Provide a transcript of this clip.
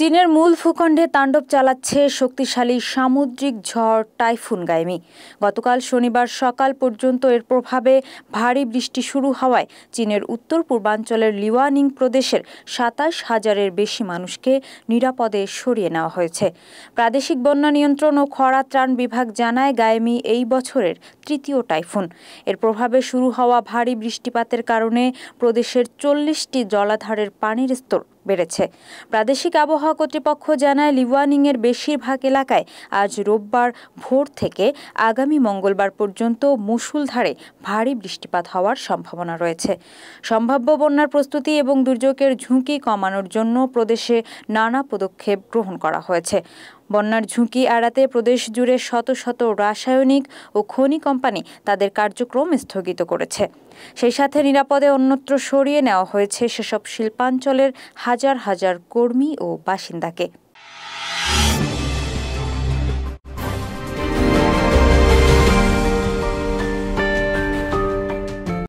চীনের মূল ভূখণ্ডে তাণ্ডব চালাচ্ছে শক্তিশালী সামুদ্রিক ঝড় টাইফুন গাইমি গতকাল শনিবার সকাল পর্যন্ত এর প্রভাবে ভারী বৃষ্টি শুরু হওয়ায় চীনের উত্তর পূর্বাঞ্চলের লিওয়ানিং প্রদেশের সাতাশ হাজারের বেশি মানুষকে নিরাপদে সরিয়ে নেওয়া হয়েছে প্রাদেশিক বন্যা নিয়ন্ত্রণ ও খরা ত্রাণ বিভাগ জানায় গায়েমি এই বছরের তৃতীয় টাইফুন এর প্রভাবে শুরু হওয়া ভারী বৃষ্টিপাতের কারণে প্রদেশের চল্লিশটি জলাধারের পানির স্তর বেড়েছে প্রাদেশিক আবহাওয়া কর্তৃপক্ষ জানায় লিওয়ানিংয়ের বেশিরভাগ এলাকায় আজ রোববার ভোর থেকে আগামী মঙ্গলবার পর্যন্ত মুসুলধারে ভারী বৃষ্টিপাত হওয়ার সম্ভাবনা রয়েছে সম্ভাব্য বন্যার প্রস্তুতি এবং দুর্যোগের ঝুঁকি কমানোর জন্য প্রদেশে নানা পদক্ষেপ গ্রহণ করা হয়েছে বন্যার ঝুঁকি এড়াতে প্রদেশ জুড়ে শত শত রাসায়নিক ও খনি কোম্পানি তাদের কার্যক্রম স্থগিত করেছে সেই সাথে নিরাপদে অন্যত্র সরিয়ে নেওয়া হয়েছে সেসব শিল্পাঞ্চলের হাজার হাজার কর্মী ও বাসিন্দাকে